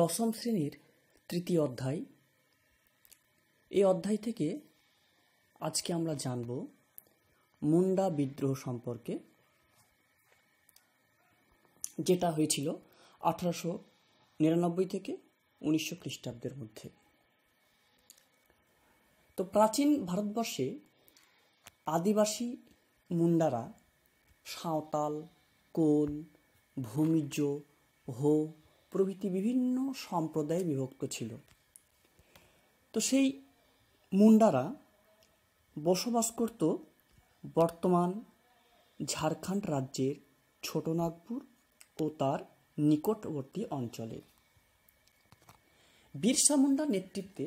দশম শ্রেণীর তৃতীয় অধ্যায় এই অধ্যায় থেকে আজকে আমরা জানব মুন্ডা বিদ্রোহ সম্পর্কে যেটা হয়েছিল আঠারোশো নিরানব্বই থেকে উনিশশো খ্রিস্টাব্দের মধ্যে তো প্রাচীন ভারতবর্ষে আদিবাসী মুন্ডারা সাঁওতাল কোল ভূমিজ হো প্রভৃতি বিভিন্ন সম্প্রদায়ে বিভক্ত ছিল তো সেই মুন্ডারা বসবাস করত বর্তমান ঝাড়খণ্ড রাজ্যের ছোটনাগপুর ও তার নিকটবর্তী অঞ্চলে বিরসা মুন্ডার নেতৃত্বে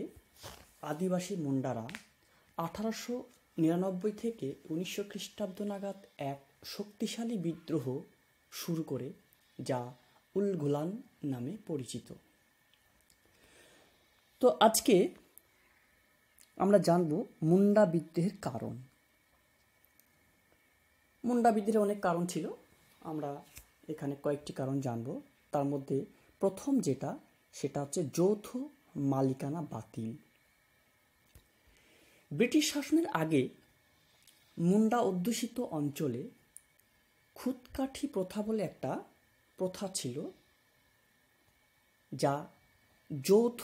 আদিবাসী মুন্ডারা আঠারোশো নিরানব্বই থেকে উনিশশো খ্রিস্টাব্দ নাগাদ এক শক্তিশালী বিদ্রোহ শুরু করে যা উল গুলান নামে পরিচিত তো আজকে আমরা জানব মুন্ডা বিদ্রোহের কারণ মুন্ডা বিদ্রোহের অনেক কারণ ছিল আমরা এখানে কয়েকটি কারণ জানব তার মধ্যে প্রথম যেটা সেটা হচ্ছে যৌথ মালিকানা বাতিল ব্রিটিশ শাসনের আগে মুন্ডা অধ্যুষিত অঞ্চলে খুদকাঠি প্রথা বলে একটা প্রথা ছিল যা যৌথ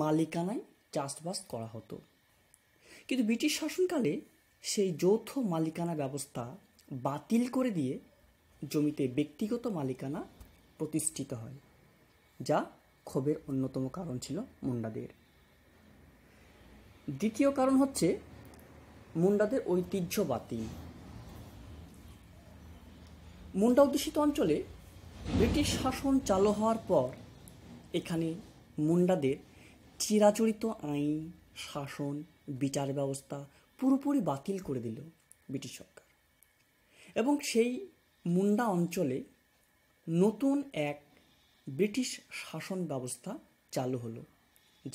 মালিকানায় চাষবাস করা হতো কিন্তু ব্রিটিশ শাসনকালে সেই যৌথ মালিকানা ব্যবস্থা বাতিল করে দিয়ে জমিতে ব্যক্তিগত মালিকানা প্রতিষ্ঠিত হয় যা ক্ষোভের অন্যতম কারণ ছিল মুন্ডাদের দ্বিতীয় কারণ হচ্ছে মুন্ডাদের ঐতিহ্য বাতিল মুন্ডা অধ্যুষিত অঞ্চলে ব্রিটিশ শাসন চালু হওয়ার পর এখানে মুন্ডাদের চিরাচরিত আইন শাসন বিচার ব্যবস্থা পুরোপুরি বাতিল করে দিল ব্রিটিশ সরকার এবং সেই মুন্ডা অঞ্চলে নতুন এক ব্রিটিশ শাসন ব্যবস্থা চালু হলো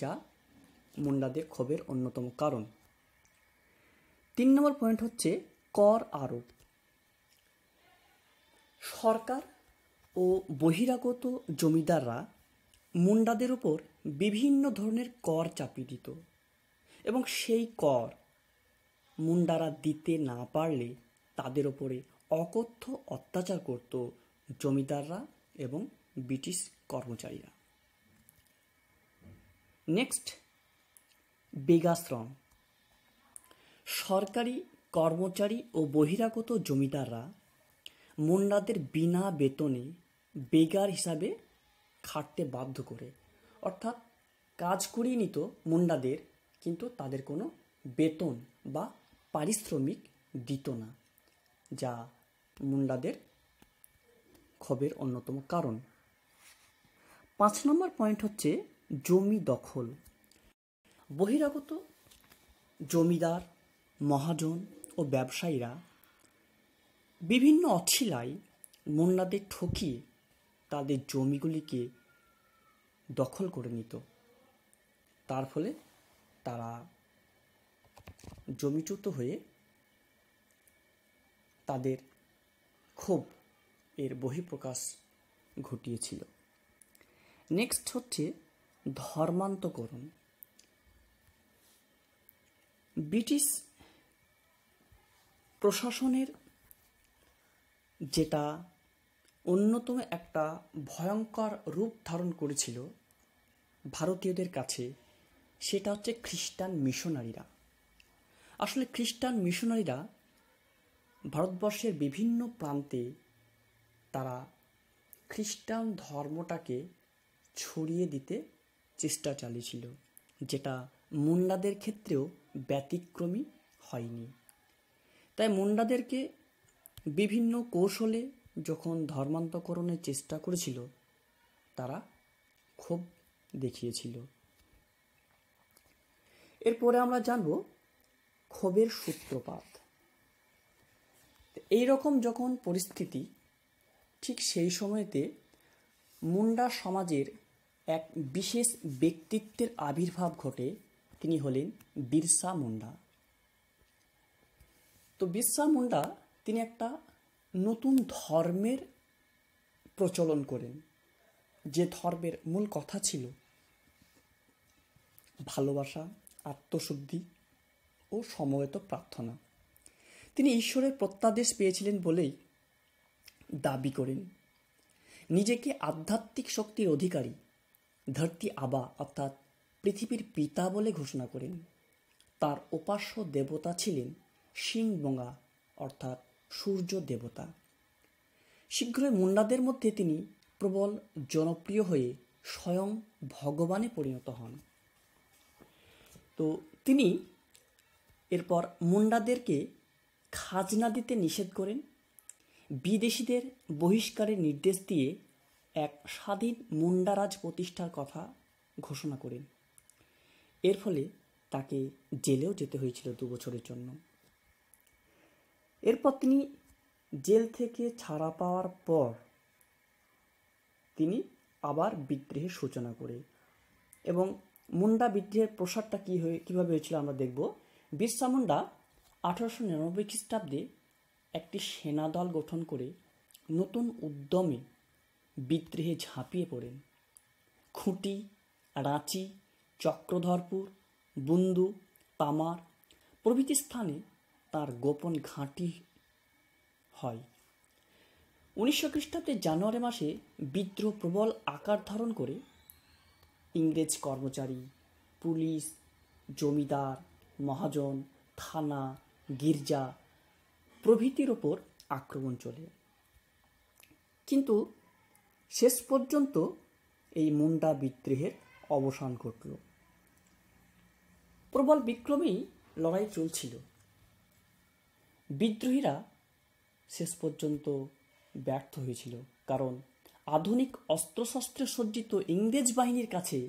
যা মুন্ডাদের ক্ষোভের অন্যতম কারণ তিন নম্বর পয়েন্ট হচ্ছে কর আরোপ সরকার ও বহিরাগত জমিদাররা মুন্ডাদের ওপর বিভিন্ন ধরনের কর চাপিয়ে দিত এবং সেই কর মুন্ডারা দিতে না পারলে তাদের ওপরে অকথ্য অত্যাচার করত জমিদাররা এবং ব্রিটিশ কর্মচারীরা নেক্সট বেগাশ্রম সরকারি কর্মচারী ও বহিরাগত জমিদাররা মুন্ডাদের বিনা বেতনে বেকার হিসাবে খাটতে বাধ্য করে অর্থাৎ কাজ করিয়ে নিত মুন্ডাদের কিন্তু তাদের কোনো বেতন বা পারিশ্রমিক দিত না যা মুন্ডাদের ক্ষোভের অন্যতম কারণ পাঁচ নম্বর পয়েন্ট হচ্ছে জমি দখল বহিরাগত জমিদার মহাজন ও ব্যবসায়ীরা বিভিন্ন অছিলায় মুন্ডাদের ঠকিয়ে তাদের জমিগুলিকে দখল করে নিত তার ফলে তারা জমিচ্যুত হয়ে তাদের ক্ষোভ এর বহিঃপ্রকাশ ঘটিয়েছিল নেক্সট হচ্ছে ধর্মান্তকরণ ব্রিটিশ প্রশাসনের যেটা অন্যতম একটা ভয়ঙ্কর রূপ ধারণ করেছিল ভারতীয়দের কাছে সেটা হচ্ছে খ্রিস্টান মিশনারিরা আসলে খ্রিস্টান মিশনারিরা ভারতবর্ষের বিভিন্ন প্রান্তে তারা খ্রিস্টান ধর্মটাকে ছড়িয়ে দিতে চেষ্টা চালিয়েছিল যেটা মুন্ডাদের ক্ষেত্রেও ব্যতিক্রমী হয়নি তাই মুন্ডাদেরকে বিভিন্ন কৌশলে যখন ধর্মান্তকরণের চেষ্টা করেছিল তারা ক্ষোভ দেখিয়েছিল এরপরে আমরা জানব ক্ষোভের সূত্রপাত এই রকম যখন পরিস্থিতি ঠিক সেই সময়তে মুন্ডা সমাজের এক বিশেষ ব্যক্তিত্বের আবির্ভাব ঘটে তিনি হলেন বিরসা মুন্ডা তো বিরসা মুন্ডা তিনি একটা নতুন ধর্মের প্রচলন করেন যে ধর্মের মূল কথা ছিল ভালোবাসা আত্মশুদ্ধি ও সমবেত প্রার্থনা তিনি ঈশ্বরের প্রত্যাদেশ পেয়েছিলেন বলেই দাবি করেন নিজেকে আধ্যাত্মিক শক্তির অধিকারী ধরতি আবা অর্থাৎ পৃথিবীর পিতা বলে ঘোষণা করেন তার উপাস্য দেবতা ছিলেন সিংবঙ্গা অর্থাৎ সূর্য দেবতা শীঘ্রই মুন্ডাদের মধ্যে তিনি প্রবল জনপ্রিয় হয়ে স্বয়ং ভগবানে পরিণত হন তো তিনি এরপর মুন্ডাদেরকে খাজনা দিতে নিষেধ করেন বিদেশিদের বহিষ্কারের নির্দেশ দিয়ে এক স্বাধীন মুন্ডারাজ প্রতিষ্ঠার কথা ঘোষণা করেন এর ফলে তাকে জেলেও যেতে হয়েছিল দু বছরের জন্য এরপর তিনি জেল থেকে ছাড়া পাওয়ার পর তিনি আবার বিদ্রোহের সূচনা করে এবং মুন্ডা বিদ্রোহের প্রসারটা কী হয়ে কীভাবে হয়েছিল আমরা দেখব বিরসা মুন্ডা আঠারোশো নিরানব্বই খ্রিস্টাব্দে একটি সেনাদল গঠন করে নতুন উদ্যমে বিদ্রোহে ঝাঁপিয়ে পড়েন খুঁটি রাঁচি চক্রধরপুর বুন্দু পামার প্রভৃতি স্থানে তার গোপন ঘাঁটি হয় উনিশশো খ্রিস্টাব্দে জানুয়ারি মাসে বিদ্রোহ প্রবল আকার ধারণ করে ইংরেজ কর্মচারী পুলিশ জমিদার মহাজন থানা গির্জা প্রভৃতির ওপর আক্রমণ চলে কিন্তু শেষ পর্যন্ত এই মুন্ডা বিদ্রোহের অবসান ঘটল প্রবল বিক্রমেই লড়াই চলছিল বিদ্রোহীরা শেষ পর্যন্ত ব্যর্থ হয়েছিল কারণ আধুনিক অস্ত্রশস্ত্রে সজ্জিত ইংরেজ বাহিনীর কাছে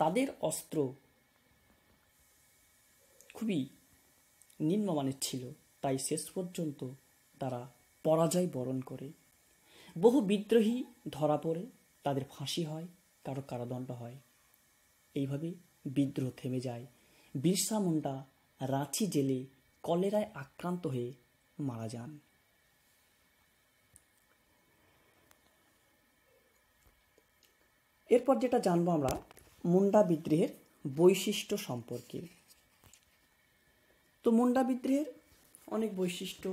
তাদের অস্ত্র খুবই নিম্নমানের ছিল তাই শেষ পর্যন্ত তারা পরাজয় বরণ করে বহু বিদ্রোহী ধরা পড়ে তাদের ফাঁসি হয় কারো কারাদণ্ড হয় এইভাবে বিদ্রোহ থেমে যায় বিরসা মুন্ডা রাঁচি জেলে কলেরায় আক্রান্ত হয়ে মারা যান এরপর যেটা জানবো আমরা মুন্ডা বিদ্রোহের বৈশিষ্ট্য সম্পর্কে তো মুন্ডা বিদ্রোহের অনেক বৈশিষ্ট্য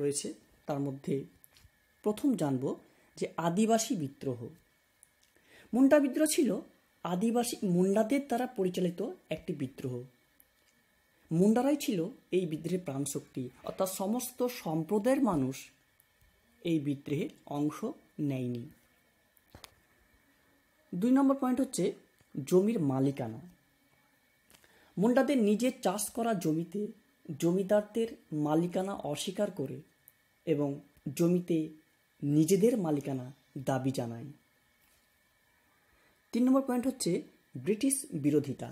রয়েছে তার মধ্যে প্রথম জানব যে আদিবাসী বিদ্রোহ মুন্ডা বিদ্রোহ ছিল আদিবাসী মুন্ডাদের দ্বারা পরিচালিত একটি বিদ্রোহ মুন্ডারাই ছিল এই বিদ্রোহের প্রাণশক্তি অর্থাৎ সমস্ত সম্প্রদায়ের মানুষ এই বিদ্রোহে অংশ নেয়নি দুই নম্বর পয়েন্ট হচ্ছে জমির মালিকানা মুন্ডাদের নিজের চাষ করা জমিতে জমিদারদের মালিকানা অস্বীকার করে এবং জমিতে নিজেদের মালিকানা দাবি জানায় তিন নম্বর পয়েন্ট হচ্ছে ব্রিটিশ বিরোধিতা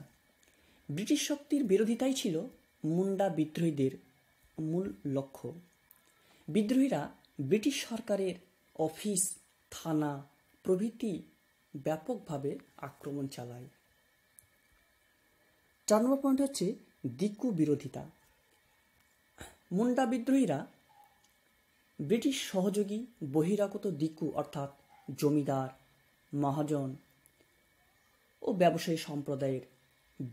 ব্রিটিশ শক্তির বিরোধিতাই ছিল মুন্ডা বিদ্রোহীদের মূল লক্ষ্য বিদ্রোহীরা ব্রিটিশ সরকারের অফিস থানা প্রভৃতি ব্যাপকভাবে আক্রমণ চালায় চার নম্বর পয়েন্ট হচ্ছে দিকু বিরোধিতা মুন্ডা বিদ্রোহীরা ব্রিটিশ সহযোগী বহিরাগত দিকু অর্থাৎ জমিদার মহাজন ও ব্যবসায়ী সম্প্রদায়ের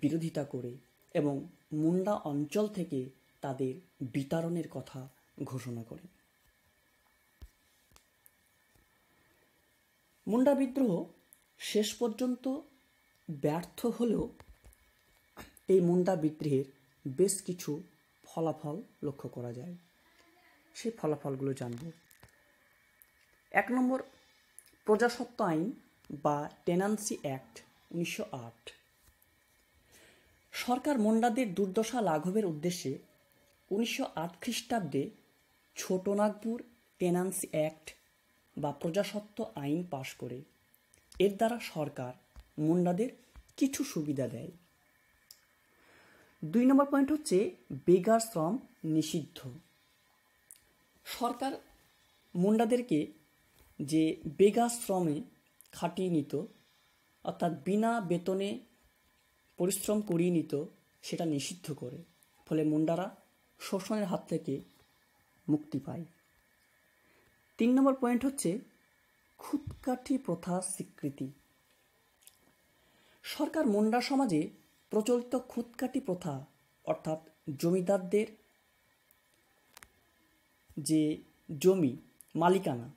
বিরোধিতা করে এবং মুন্ডা অঞ্চল থেকে তাদের বিতাড়নের কথা ঘোষণা করে মুন্ডা বিদ্রোহ শেষ পর্যন্ত ব্যর্থ হলেও এই মুন্ডা বিদ্রোহের বেশ কিছু ফলাফল লক্ষ্য করা যায় সেই ফলাফলগুলো জানব এক নম্বর প্রজাসত্ব আইন বা টেনান্সি অ্যাক্ট উনিশশো আট সরকার মন্ডাদের দুর্দশা লাঘবের উদ্দেশ্যে উনিশশো আট খ্রিস্টাব্দে ছোটনাগপুর টেনান্স অ্যাক্ট বা প্রজাসত্ব আইন পাশ করে এর দ্বারা সরকার মুন্ডাদের কিছু সুবিধা দেয় দুই নম্বর পয়েন্ট হচ্ছে বেগার শ্রম নিষিদ্ধ সরকার মুন্ডাদেরকে যে বেগার শ্রমে খাটিয়ে নিত অর্থাৎ বিনা বেতনে পরিশ্রম করিয়ে নিত সেটা নিষিদ্ধ করে ফলে মুন্ডারা শোষণের হাত থেকে মুক্তি পায় তিন নম্বর পয়েন্ট হচ্ছে খুদকাঠি প্রথা স্বীকৃতি সরকার মুন্ডা সমাজে প্রচলিত খুদকাঠি প্রথা অর্থাৎ জমিদারদের যে জমি মালিকানা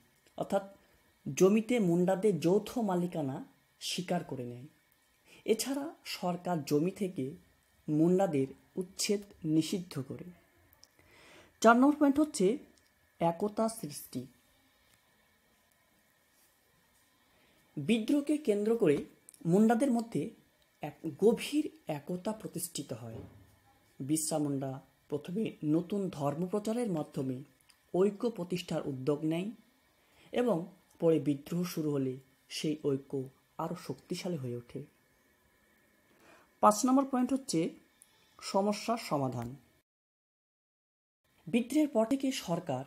অর্থাৎ জমিতে মুন্ডাদের যৌথ মালিকানা স্বীকার করে নেয় এছাড়া সরকার জমি থেকে মুন্ডাদের উচ্ছেদ নিষিদ্ধ করে চার নম্বর পয়েন্ট হচ্ছে একতা সৃষ্টি বিদ্রোহকে কেন্দ্র করে মুন্ডাদের মধ্যে এক গভীর একতা প্রতিষ্ঠিত হয় বিশ্বা মুন্ডা প্রথমে নতুন ধর্ম প্রচারের মাধ্যমে ঐক্য প্রতিষ্ঠার উদ্যোগ নেয় এবং পরে বিদ্রোহ শুরু হলে সেই ঐক্য আরও শক্তিশালী হয়ে ওঠে পাঁচ নম্বর পয়েন্ট হচ্ছে সমস্যার সমাধান বিদ্রোহের পর থেকে সরকার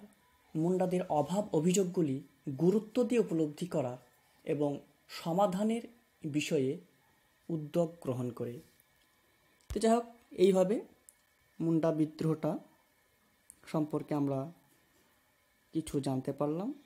মুন্ডাদের অভাব অভিযোগগুলি গুরুত্ব দিয়ে উপলব্ধি করা এবং সমাধানের বিষয়ে উদ্যোগ গ্রহণ করে তো যাই হোক এইভাবে মুন্ডা বিদ্রোহটা সম্পর্কে আমরা কিছু জানতে পারলাম